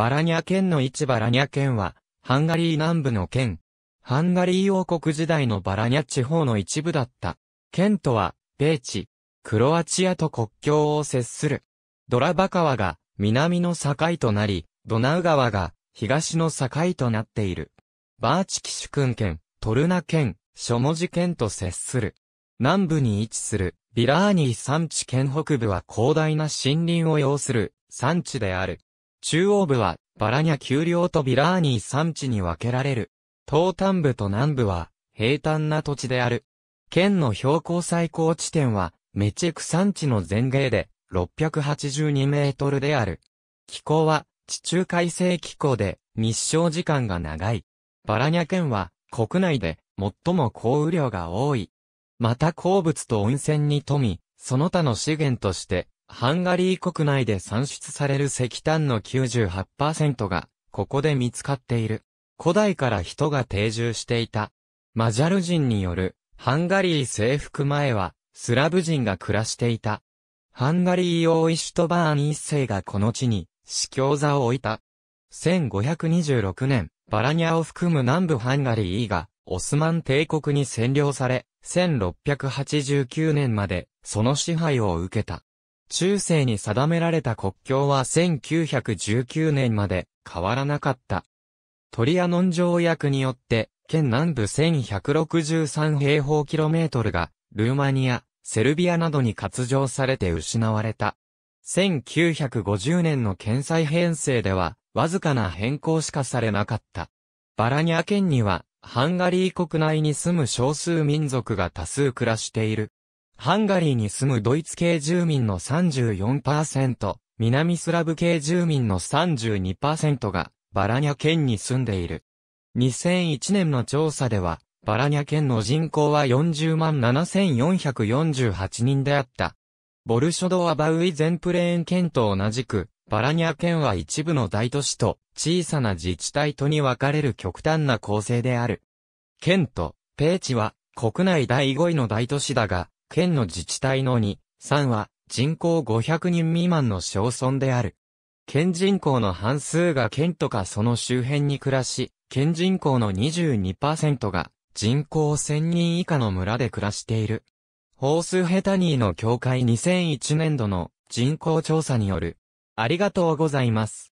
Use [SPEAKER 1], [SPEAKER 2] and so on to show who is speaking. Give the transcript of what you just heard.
[SPEAKER 1] バラニャ県の市バラニャ県は、ハンガリー南部の県。ハンガリー王国時代のバラニャ地方の一部だった。県とは、ベーチ。クロアチアと国境を接する。ドラバ川が、南の境となり、ドナウ川が、東の境となっている。バーチキシュクン県、トルナ県、ショモジ県と接する。南部に位置する、ビラーニー山地県北部は広大な森林を要する、山地である。中央部は、バラニャ丘陵とビラーニー山地に分けられる。東端部と南部は、平坦な土地である。県の標高最高地点は、メチェク山地の全芸で、682メートルである。気候は、地中海性気候で、日照時間が長い。バラニャ県は、国内で、最も降雨量が多い。また鉱物と温泉に富み、その他の資源として、ハンガリー国内で産出される石炭の98%が、ここで見つかっている。古代から人が定住していた。マジャル人による、ハンガリー征服前は、スラブ人が暮らしていた。ハンガリー王イシュトバーン一世がこの地に、司教座を置いた。1526年、バラニャを含む南部ハンガリーが、オスマン帝国に占領され、1689年まで、その支配を受けた。中世に定められた国境は1919年まで変わらなかった。トリアノン条約によって、県南部1163平方キロメートルが、ルーマニア、セルビアなどに割譲されて失われた。1950年の県裁編成では、わずかな変更しかされなかった。バラニア県には、ハンガリー国内に住む少数民族が多数暮らしている。ハンガリーに住むドイツ系住民の34%、南スラブ系住民の32%がバラニャ県に住んでいる。2001年の調査では、バラニャ県の人口は40万7448人であった。ボルショドアバウイ全プレーン県と同じく、バラニャ県は一部の大都市と小さな自治体とに分かれる極端な構成である。県とペーチは国内第5位の大都市だが、県の自治体の2、3は、人口500人未満の小村である。県人口の半数が県とかその周辺に暮らし、県人口の22%が人口1000人以下の村で暮らしている。ホースヘタニーの協会2001年度の人口調査による。ありがとうございます。